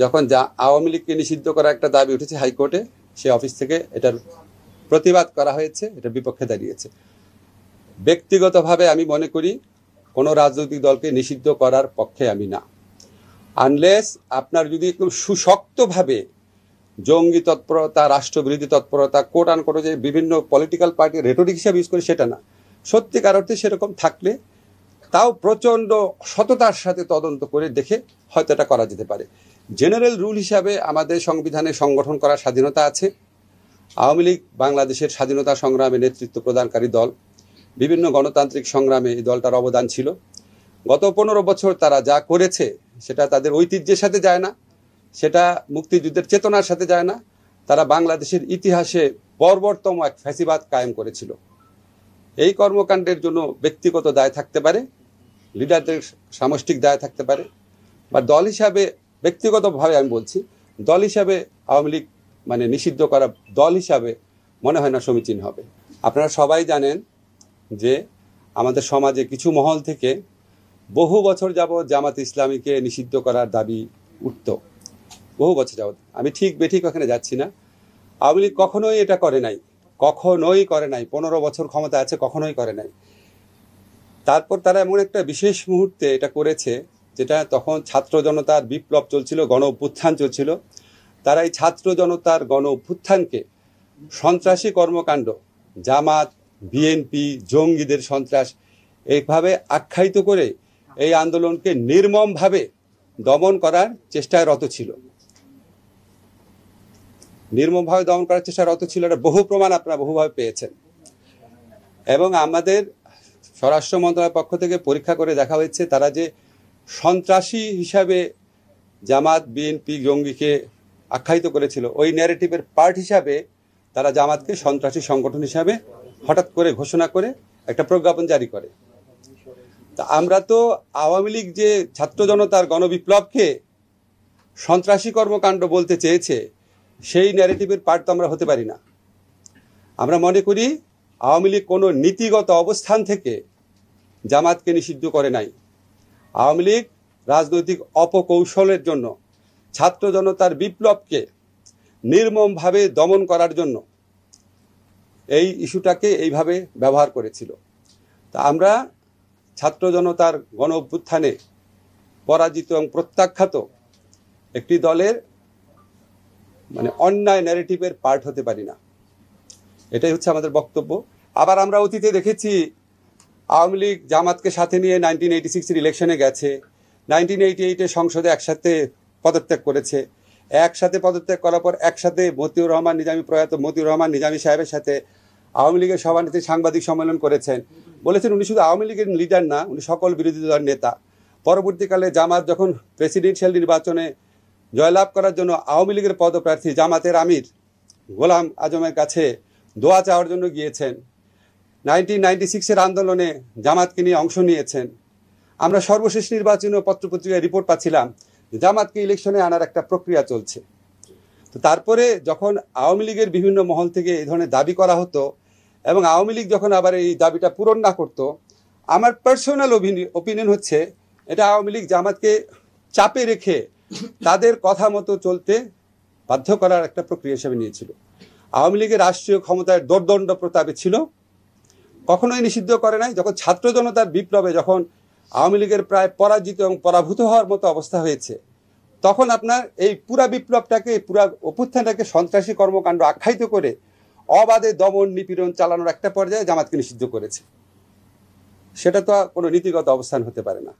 যখন যা আওয়ামী লীগকে নিষিদ্ধ করার একটা দাবি উঠেছে হাইকোর্টে সে অফিস থেকে এটার প্রতিবাদ করা হয়েছে এটার বিপক্ষে দাঁড়িয়েছে ব্যক্তিগতভাবে আমি মনে করি কোনো রাজনৈতিক দলকে নিষিদ্ধ করার পক্ষে আমি না আনলেস আপনার যদি একদম সুশক্তভাবে জঙ্গি তৎপরতা রাষ্ট্রবিরোধী তৎপরতা কোট আন কোটো যে বিভিন্ন পলিটিক্যাল পার্টি রেটরিক হিসাবে ইউজ করে সেটা না সত্যিকার অর্থে সেরকম থাকলে তাও প্রচণ্ড সততার সাথে তদন্ত করে দেখে হয়তো এটা করা যেতে পারে জেনারেল রুল হিসাবে আমাদের সংবিধানে সংগঠন করার স্বাধীনতা আছে আওয়ামী লীগ বাংলাদেশের স্বাধীনতা সংগ্রামে নেতৃত্ব প্রদানকারী দল বিভিন্ন গণতান্ত্রিক সংগ্রামে এই দলটার অবদান ছিল গত পনেরো বছর তারা যা করেছে সেটা তাদের ঐতিহ্যের সাথে যায় না সেটা মুক্তিযুদ্ধের চেতনার সাথে যায় না তারা বাংলাদেশের ইতিহাসে বর্বরতম এক ফ্যাসিবাদ কায়েম করেছিল এই কর্মকাণ্ডের জন্য ব্যক্তিগত দায় থাকতে পারে লিডারদের সামষ্টিক দায় থাকতে পারে বা দল হিসাবে ব্যক্তিগতভাবে আমি বলছি দল হিসাবে আওয়ামী লীগ মানে নিষিদ্ধ করা দল হিসাবে মনে হয় না সমীচীন হবে আপনারা সবাই জানেন যে আমাদের সমাজে কিছু মহল থেকে বহু বছর যাবৎ জামাত ইসলামীকে নিষিদ্ধ করার দাবি উঠত বহু বছর যাবৎ আমি ঠিক বেঠিক ওখানে যাচ্ছি না আওয়ামী লীগ কখনোই এটা করে নাই কখনোই করে নাই পনেরো বছর ক্ষমতা আছে কখনোই করে নাই তারপর তারা এমন একটা বিশেষ মুহূর্তে এটা করেছে যেটা তখন ছাত্র জনতার বিপ্লব চলছিল গণ অভ্যুত্থান চলছিল তারা এই ছাত্র জনতার গণ অভ্যুত্থানকে সন্ত্রাসী কর্মকাণ্ড জামাত বিএনপি জঙ্গিদের সন্ত্রাস এইভাবে আখ্যায়িত করে এই আন্দোলনকে নির্মমভাবে দমন করার চেষ্টায় রত ছিল নির্মমভাবে দমন করার চেষ্টা রত ছিল এটা বহু প্রমাণ আপনারা বহুভাবে পেয়েছেন এবং আমাদের স্বরাষ্ট্র মন্ত্রণালয়ের পক্ষ থেকে পরীক্ষা করে দেখা হয়েছে তারা যে সন্ত্রাসী হিসাবে জামাত বিএনপি জঙ্গিকে আখ্যায়িত করেছিল ওই ন্যারেটিভের পার্ট হিসাবে তারা জামাতকে সন্ত্রাসী সংগঠন হিসাবে হঠাৎ করে ঘোষণা করে একটা প্রজ্ঞাপন জারি করে তা আমরা তো আওয়ামী লীগ যে ছাত্র জনতার গণবিপ্লবকে সন্ত্রাসী কর্মকাণ্ড বলতে চেয়েছে সেই ন্যারেটিভের পার্ট তো আমরা হতে পারি না আমরা মনে করি আওয়ামী লীগ কোনো নীতিগত অবস্থান থেকে জামাতকে নিষিদ্ধ করে নাই আওয়ামী লীগ রাজনৈতিক অপকৌশলের জন্য ছাত্র জনতার বিপ্লবকে নির্মমভাবে দমন করার জন্য এই ইস্যুটাকে এইভাবে ব্যবহার করেছিল তা আমরা ছাত্র জনতার গণ অভ্যুত্থানে পরাজিত এবং প্রত্যাখ্যাত একটি দলের মানে অন্যায় ন্যারেটিভের পার্ট হতে পারি না এটাই হচ্ছে আমাদের বক্তব্য আবার আমরা অতীতে দেখেছি আওয়ামী লীগ জামাতকে সাথে নিয়ে নাইনটিন এইটি সিক্সের ইলেকশনে গেছে নাইনটিন এইটি এইটে সংসদে একসাথে পদত্যাগ করেছে একসাথে পদত্যাগ করার পর একসাথে মতিউর রহমান নিজামী প্রয়াত মতিউর রহমান নিজামী সাহেবের সাথে আওয়ামী লীগের সভানেত্রী সাংবাদিক সম্মেলন করেছেন বলেছেন উনি শুধু আওয়ামী লীগের লিডার না উনি সকল বিরোধী দলের নেতা পরবর্তীকালে জামাত যখন প্রেসিডেন্সিয়াল নির্বাচনে জয়লাভ করার জন্য আওয়ামী লীগের পদপ্রার্থী জামাতের আমির গোলাম আজমের কাছে দোয়া চাওয়ার জন্য গিয়েছেন নাইনটিন নাইনটি সিক্সের আন্দোলনে জামাতকে নিয়ে অংশ নিয়েছেন আমরা সর্বশেষ নির্বাচনী পত্রপত্রিকায় রিপোর্ট পাচ্ছিলাম জামাতকে ইলেকশনে আনার একটা প্রক্রিয়া চলছে তো তারপরে যখন আওয়ামী লীগের বিভিন্ন মহল থেকে এই ধরনের দাবি করা হতো এবং আওয়ামী লীগ যখন আবার এই দাবিটা পূরণ না করত আমার পার্সোনাল ওপিনিয়ন হচ্ছে এটা আওয়ামী লীগ জামাতকে চাপে রেখে তাদের কথা মতো চলতে বাধ্য করার একটা প্রক্রিয়া হিসেবে নিয়েছিল আওয়ামী লীগের রাষ্ট্রীয় ক্ষমতায় দোর্দণ্ড প্রতাপে ছিল কখনোই নিষিদ্ধ করে নাই যখন ছাত্র জনতার বিপ্লবে যখন আওয়ামী লীগের প্রায় পরাজিত এবং পরাভূত হওয়ার মতো অবস্থা হয়েছে তখন আপনার এই পুরা বিপ্লবটাকে পুরা অভ্যুত্থানটাকে সন্ত্রাসী কর্মকাণ্ড আখ্যায়িত করে অবাধে দমন নিপীড়ন চালানোর একটা পর্যায়ে জামাতকে নিষিদ্ধ করেছে সেটা তো কোনো নীতিগত অবস্থান হতে পারে না